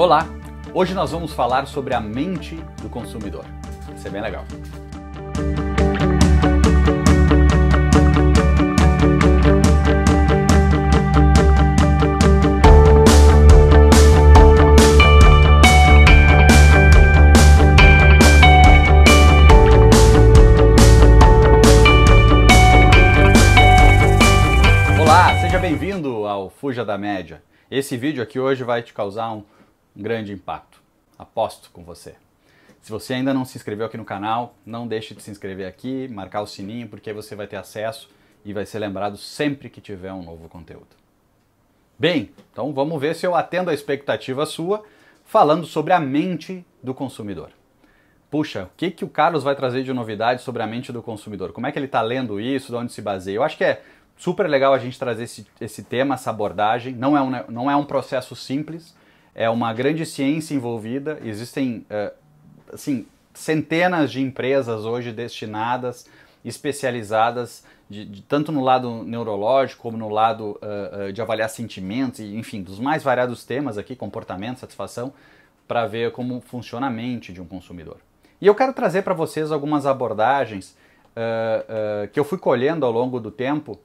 Olá! Hoje nós vamos falar sobre a mente do consumidor. Isso é bem legal. Olá, seja bem-vindo ao Fuja da Média. Esse vídeo aqui hoje vai te causar um um grande impacto. Aposto com você. Se você ainda não se inscreveu aqui no canal, não deixe de se inscrever aqui, marcar o sininho, porque você vai ter acesso e vai ser lembrado sempre que tiver um novo conteúdo. Bem, então vamos ver se eu atendo a expectativa sua falando sobre a mente do consumidor. Puxa, o que, que o Carlos vai trazer de novidade sobre a mente do consumidor? Como é que ele está lendo isso? De onde se baseia? Eu acho que é super legal a gente trazer esse, esse tema, essa abordagem. Não é, um, não é um processo simples, é uma grande ciência envolvida, existem é, assim, centenas de empresas hoje destinadas, especializadas, de, de, tanto no lado neurológico como no lado uh, de avaliar sentimentos, e, enfim, dos mais variados temas aqui, comportamento, satisfação, para ver como funciona a mente de um consumidor. E eu quero trazer para vocês algumas abordagens uh, uh, que eu fui colhendo ao longo do tempo,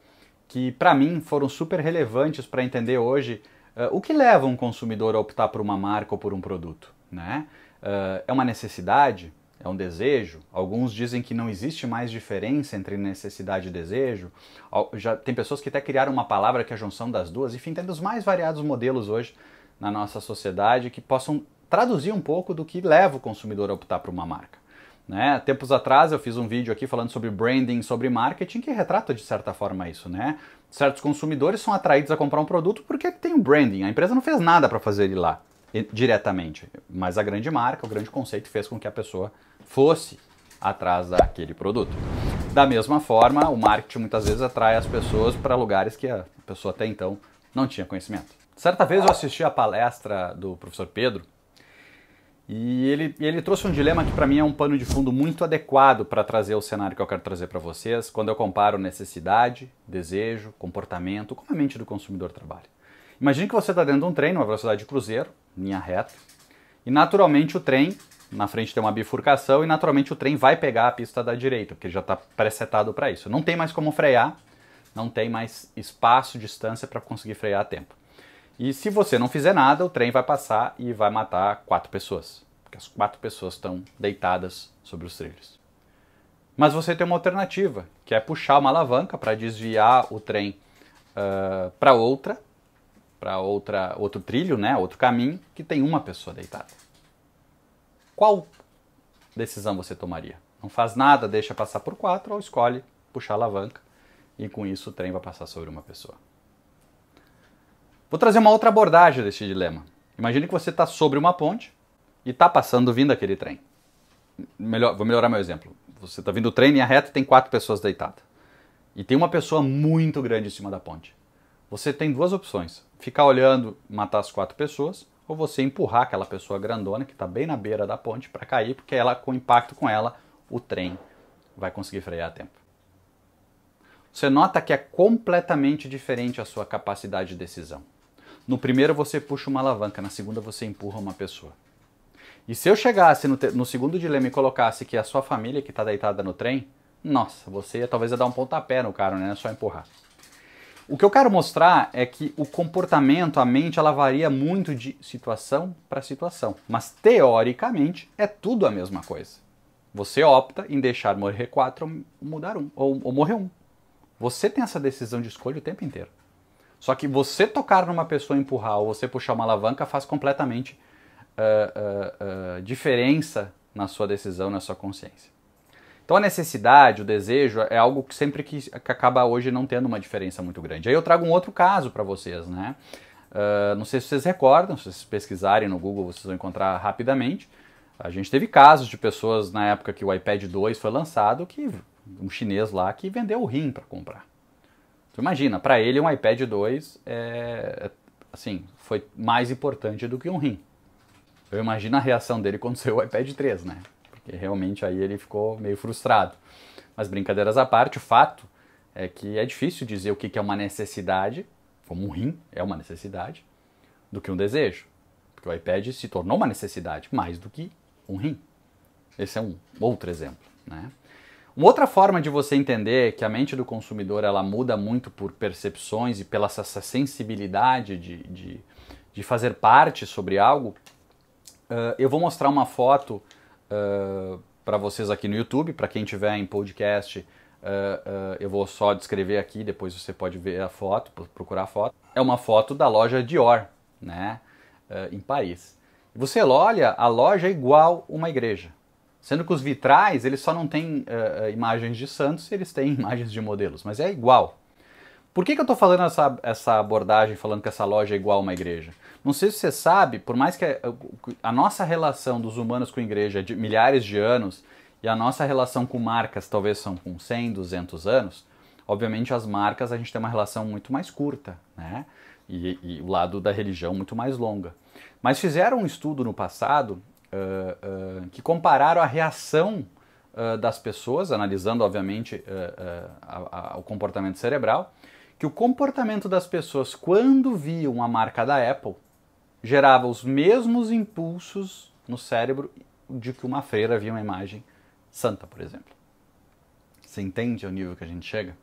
que para mim foram super relevantes para entender hoje eh, o que leva um consumidor a optar por uma marca ou por um produto? Né? Eh, é uma necessidade? É um desejo? Alguns dizem que não existe mais diferença entre necessidade e desejo. Já tem pessoas que até criaram uma palavra que é a junção das duas. Enfim, tem dos mais variados modelos hoje na nossa sociedade que possam traduzir um pouco do que leva o consumidor a optar por uma marca. Né? Tempos atrás eu fiz um vídeo aqui falando sobre branding, sobre marketing, que retrata de certa forma isso, né? Certos consumidores são atraídos a comprar um produto porque tem um branding. A empresa não fez nada para fazer ele lá diretamente, mas a grande marca, o grande conceito fez com que a pessoa fosse atrás daquele produto. Da mesma forma, o marketing muitas vezes atrai as pessoas para lugares que a pessoa até então não tinha conhecimento. Certa vez eu assisti a palestra do professor Pedro, e ele, ele trouxe um dilema que para mim é um pano de fundo muito adequado para trazer o cenário que eu quero trazer para vocês, quando eu comparo necessidade, desejo, comportamento, como a mente do consumidor trabalha. Imagine que você está dentro de um trem, numa velocidade de cruzeiro, linha reta, e naturalmente o trem, na frente tem uma bifurcação, e naturalmente o trem vai pegar a pista da direita, porque já está presetado para isso. Não tem mais como frear, não tem mais espaço, distância para conseguir frear a tempo. E se você não fizer nada, o trem vai passar e vai matar quatro pessoas. Porque as quatro pessoas estão deitadas sobre os trilhos. Mas você tem uma alternativa, que é puxar uma alavanca para desviar o trem uh, para outra, para outra outro trilho, né, outro caminho, que tem uma pessoa deitada. Qual decisão você tomaria? Não faz nada, deixa passar por quatro ou escolhe puxar a alavanca e com isso o trem vai passar sobre uma pessoa. Vou trazer uma outra abordagem desse dilema. Imagine que você está sobre uma ponte e está passando vindo aquele trem. Melhor, vou melhorar meu exemplo. Você está vindo o trem, linha reta, tem quatro pessoas deitadas. E tem uma pessoa muito grande em cima da ponte. Você tem duas opções. Ficar olhando, matar as quatro pessoas, ou você empurrar aquela pessoa grandona que está bem na beira da ponte para cair, porque ela, com impacto com ela, o trem vai conseguir frear a tempo. Você nota que é completamente diferente a sua capacidade de decisão. No primeiro você puxa uma alavanca, na segunda você empurra uma pessoa. E se eu chegasse no, no segundo dilema e colocasse que é a sua família que está deitada no trem, nossa, você ia, talvez ia dar um pontapé no cara, né? É só empurrar. O que eu quero mostrar é que o comportamento, a mente, ela varia muito de situação para situação. Mas teoricamente é tudo a mesma coisa. Você opta em deixar morrer quatro ou mudar um, ou, ou morrer um. Você tem essa decisão de escolha o tempo inteiro. Só que você tocar numa pessoa empurrar ou você puxar uma alavanca faz completamente uh, uh, uh, diferença na sua decisão, na sua consciência. Então a necessidade, o desejo é algo que sempre que, que acaba hoje não tendo uma diferença muito grande. Aí eu trago um outro caso para vocês, né? não sei se vocês recordam, se vocês pesquisarem no Google vocês vão encontrar rapidamente. A gente teve casos de pessoas na época que o iPad 2 foi lançado que um chinês lá que vendeu o rim para comprar imagina, para ele um iPad 2 é, assim, foi mais importante do que um rim. Eu imagino a reação dele quando saiu o iPad 3, né? Porque realmente aí ele ficou meio frustrado. Mas brincadeiras à parte, o fato é que é difícil dizer o que é uma necessidade, como um rim é uma necessidade, do que um desejo. Porque o iPad se tornou uma necessidade mais do que um rim. Esse é um outro exemplo, né? Uma outra forma de você entender que a mente do consumidor ela muda muito por percepções e pela essa sensibilidade de, de, de fazer parte sobre algo, uh, eu vou mostrar uma foto uh, ah, para vocês aqui no YouTube, para quem tiver em podcast, uh, eu vou só descrever aqui, depois você pode ver a foto, procurar a foto. É uma foto da loja Dior, né, em Paris. Você olha, a loja é igual uma igreja. Sendo que os vitrais, eles só não têm uh, imagens de santos, eles têm imagens de modelos, mas é igual. Por que, que eu estou falando essa, essa abordagem, falando que essa loja é igual a uma igreja? Não sei se você sabe, por mais que a, eh, a nossa relação dos humanos com a igreja é de milhares de anos, e a nossa relação com marcas talvez são com 100, 200 anos, obviamente as marcas a gente tem uma relação muito mais curta, né? E, e o lado da religião muito mais longa. Mas fizeram um estudo no passado uh, que compararam a reação uh, das pessoas, analisando obviamente a, a, o comportamento cerebral, que o comportamento das pessoas quando viam a marca da Apple gerava os mesmos impulsos no cérebro de que uma freira via uma imagem santa, por exemplo. Você entende o nível que a gente chega?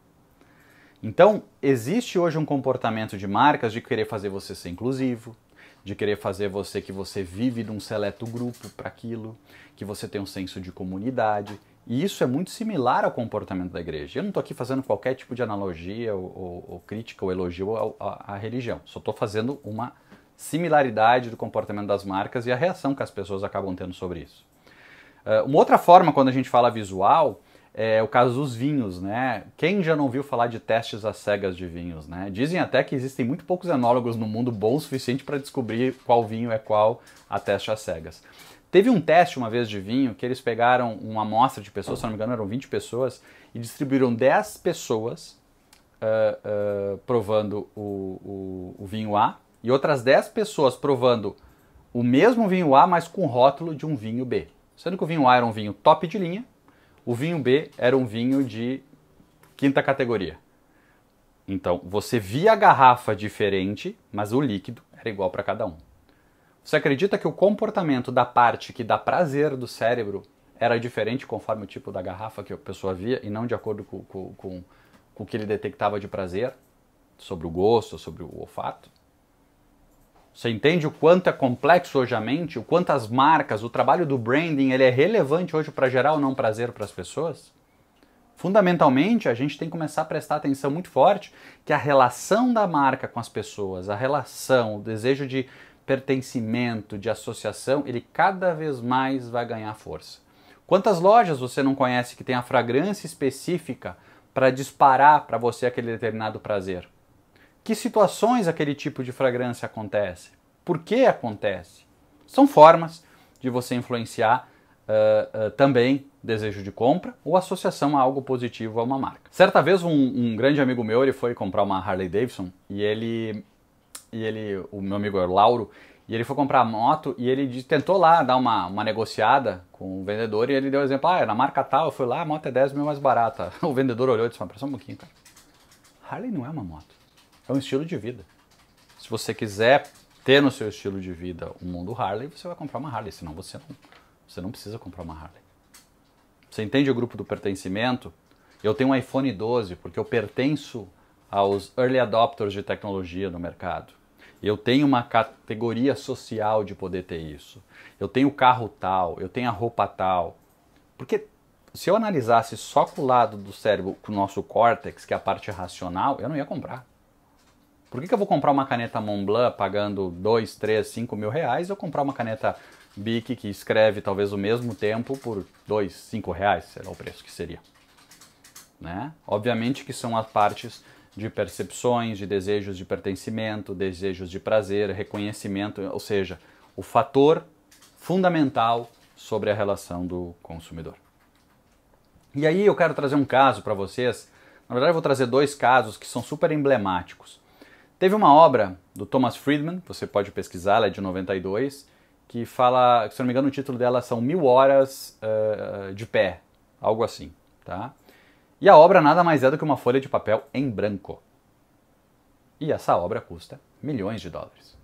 Então, existe hoje um comportamento de marcas de querer fazer você ser inclusivo, de querer fazer você que você vive num seleto grupo para aquilo, que você tem um senso de comunidade. E isso é muito similar ao comportamento da igreja. Eu não estou aqui fazendo qualquer tipo de analogia ou, ou, ou crítica ou elogio à, à religião. Só estou fazendo uma similaridade do comportamento das marcas e a reação que as pessoas acabam tendo sobre isso. Eh, uma outra forma, quando a gente fala visual, é o caso dos vinhos, né? Quem já não viu falar de testes às cegas de vinhos, né? Dizem até que existem muito poucos enólogos no mundo bons o suficiente para descobrir qual vinho é qual a teste às cegas. Teve um teste uma vez de vinho que eles pegaram uma amostra de pessoas, se não me engano eram 20 pessoas, e distribuíram 10 pessoas uh, uh, provando o, o, o vinho A e outras 10 pessoas provando o mesmo vinho A, mas com rótulo de um vinho B. Sendo que o vinho A era um vinho top de linha o vinho B era um vinho de quinta categoria. Então, você via a garrafa diferente, mas o líquido era igual para cada um. Você acredita que o comportamento da parte que dá prazer do cérebro era diferente conforme o tipo da garrafa que a pessoa via e não de acordo com, com, com, com o que ele detectava de prazer sobre o gosto, sobre o olfato? Você entende o quanto é complexo hoje a mente, o quanto as marcas, o trabalho do branding, ele é relevante hoje para gerar ou não prazer para as pessoas? Fundamentalmente, a gente tem que começar a prestar atenção muito forte que a relação da marca com as pessoas, a relação, o desejo de pertencimento, de associação, ele cada vez mais vai ganhar força. Quantas lojas você não conhece que tem a fragrância específica para disparar para você aquele determinado prazer? que situações aquele tipo de fragrância acontece, por que acontece. São formas de você influenciar uh, uh, também desejo de compra ou associação a algo positivo a uma marca. Certa vez um, um, grande amigo meu ele foi comprar uma Harley Davidson e ele e ele o meu amigo era é o Lauro e ele foi comprar a moto e ele tentou lá dar uma, uma negociada com o vendedor e ele deu o exemplo, ah, é na marca tal, eu fui lá, a moto é 10 mil mais barata. O vendedor olhou e disse, mas só um pouquinho, cara. Harley não é uma moto. É um estilo de vida. Se você quiser ter no seu estilo de vida um mundo Harley, você vai comprar uma Harley, senão você não, você não precisa comprar uma Harley. Você entende o grupo do pertencimento? Eu tenho um iPhone 12 porque eu pertenço aos early adopters de tecnologia no mercado. Eu tenho uma categoria social de poder ter isso. Eu tenho o carro tal, eu tenho a roupa tal. Porque se eu analisasse só com o lado do cérebro, com o nosso córtex, que é a parte racional, eu não ia comprar. Por que, que eu vou comprar uma caneta Montblanc pagando 2, 3, 5 mil reais ou comprar uma caneta Bic que escreve talvez o mesmo tempo por 2, 5 reais, será o preço que seria? Né? Obviamente que são as partes de percepções, de desejos de pertencimento, desejos de prazer, reconhecimento, ou seja, o fator fundamental sobre a relação do consumidor. E aí eu quero trazer um caso para vocês. Na verdade, eu vou trazer dois casos que são super emblemáticos. Teve uma obra do Thomas Friedman, você pode pesquisar, ela é de 92, que fala, se não me engano o título dela são Mil Horas uh, de Pé, algo assim, tá? E a obra nada mais é do que uma folha de papel em branco. E essa obra custa milhões de dólares.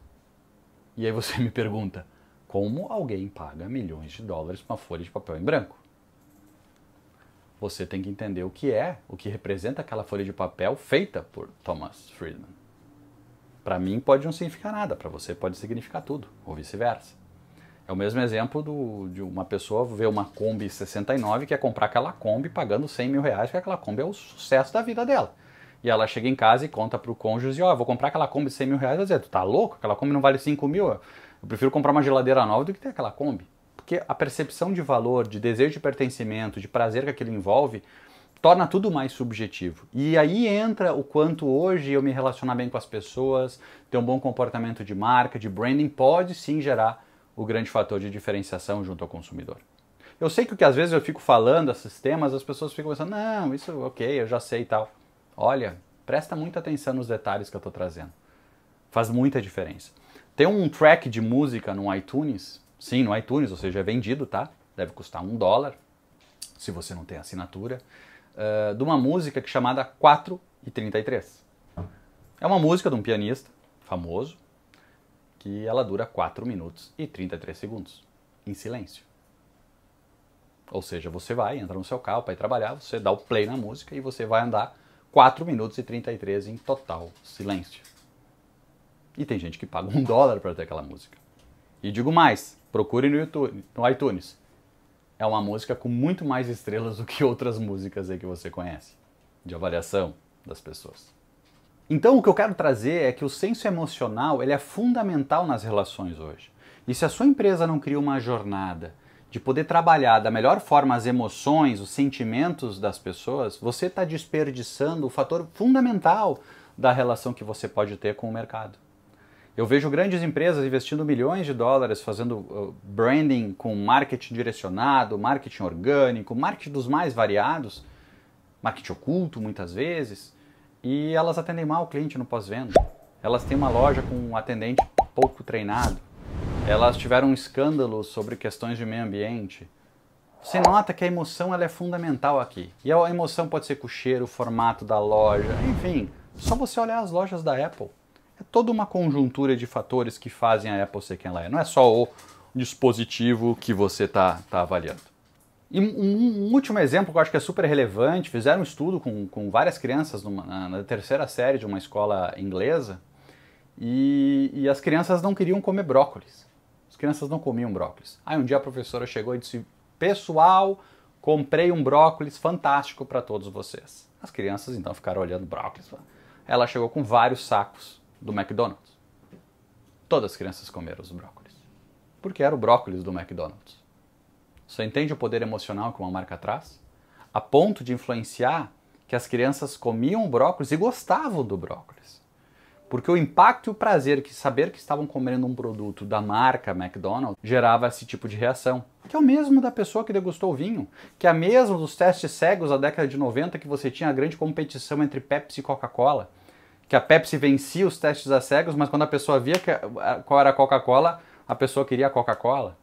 E aí você me pergunta, como alguém paga milhões de dólares para uma folha de papel em branco? Você tem que entender o que é, o que representa aquela folha de papel feita por Thomas Friedman. Para mim pode não significar nada, para você pode significar tudo, ou vice-versa. É o mesmo exemplo do, de uma pessoa ver uma Kombi 69 que é comprar aquela Kombi pagando 100 mil reais, porque aquela Kombi é o sucesso da vida dela. E ela chega em casa e conta para o cônjuge, ó, oh, vou comprar aquela Kombi 100 mil reais, dizer, tu tá louco? Aquela Kombi não vale 5 mil, eu prefiro comprar uma geladeira nova do que ter aquela Kombi. Porque a percepção de valor, de desejo de pertencimento, de prazer que aquilo envolve, torna tudo mais subjetivo. E aí entra o quanto hoje eu me relacionar bem com as pessoas, ter um bom comportamento de marca, de branding, pode sim gerar o grande fator de diferenciação junto ao consumidor. Eu sei que o que às vezes eu fico falando esses temas, as pessoas ficam pensando, não, isso ok, eu já sei e tal. Olha, presta muita atenção nos detalhes que eu estou trazendo. Faz muita diferença. Tem um track de música no iTunes, sim, no iTunes, ou seja, é vendido, tá? Deve custar um dólar, se você não tem assinatura. Eh, de uma música que é chamada 4 e 33. É uma música de um pianista famoso que ela dura 4 minutos e 33 segundos em silêncio. Ou seja, você vai, entra no seu carro para ir trabalhar, você dá o play na música e você vai andar 4 minutos e 33 em total silêncio. E tem gente que paga um dólar para ter aquela música. E digo mais, procure no, YouTube, no iTunes é uma música com muito mais estrelas do que outras músicas aí que você conhece, de avaliação das pessoas. Então o que eu quero trazer é que o senso emocional ele é fundamental nas relações hoje. E se a sua empresa não cria uma jornada de poder trabalhar da melhor forma as emoções, os sentimentos das pessoas, você está desperdiçando o fator fundamental da relação que você pode ter com o mercado. Eu vejo grandes empresas investindo milhões de dólares fazendo uh, branding com marketing direcionado, marketing orgânico, marketing dos mais variados, marketing oculto muitas vezes, e elas atendem mal o cliente no pós-venda. Elas têm uma loja com um atendente pouco treinado. Elas tiveram um escândalo sobre questões de meio ambiente. Você nota que a emoção ela é fundamental aqui. E a emoção pode ser com o cheiro, o formato da loja, enfim. Só você olhar as lojas da Apple. É toda uma conjuntura de fatores que fazem a Apple ser quem ela é. Não é só o dispositivo que você está tá avaliando. E um, um, último exemplo que eu acho que é super relevante: fizeram um estudo com, com várias crianças numa, na, na, terceira série de uma escola inglesa e, e, as crianças não queriam comer brócolis. As crianças não comiam brócolis. Aí um dia a professora chegou e disse: Pessoal, comprei um brócolis fantástico para todos vocês. As crianças então ficaram olhando brócolis. Ela chegou com vários sacos do McDonald's. Todas as crianças comeram os brócolis. Porque era o brócolis do McDonald's. Você entende o poder emocional que uma marca traz? A ponto de influenciar que as crianças comiam brócolis e gostavam do brócolis. Porque o impacto e o prazer que saber que estavam comendo um produto da marca McDonald's gerava esse tipo de reação. Que é o mesmo da pessoa que degustou o vinho, que é mesmo dos testes cegos da década de 90 que você tinha a grande competição entre Pepsi e Coca-Cola, que a Pepsi vencia os testes a cegos, mas quando a pessoa via que, qual era a Coca-Cola, a pessoa queria a Coca-Cola.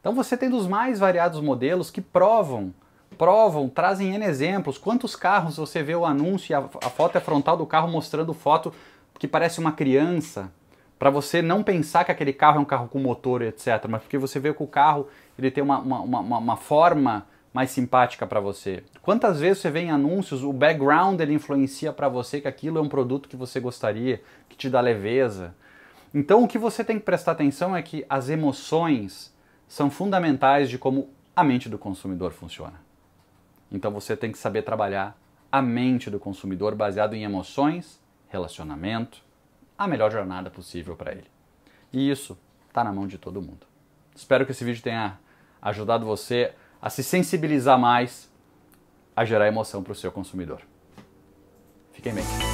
Então você tem dos mais variados modelos que provam, provam, trazem N exemplos. Quantos carros você vê o anúncio e a, a foto é frontal do carro mostrando foto que parece uma criança, para você não pensar que aquele carro é um carro com motor, etc. Mas porque você vê que o carro ele tem uma, uma, uma, uma forma mais simpática para você? Quantas vezes você vê em anúncios o background ele influencia para você que aquilo é um produto que você gostaria, que te dá leveza? Então o que você tem que prestar atenção é que as emoções são fundamentais de como a mente do consumidor funciona. Então você tem que saber trabalhar a mente do consumidor baseado em emoções, relacionamento, a melhor jornada possível para ele. E isso está na mão de todo mundo. Espero que esse vídeo tenha ajudado você a se sensibilizar mais a gerar emoção para o seu consumidor. Fiquem bem.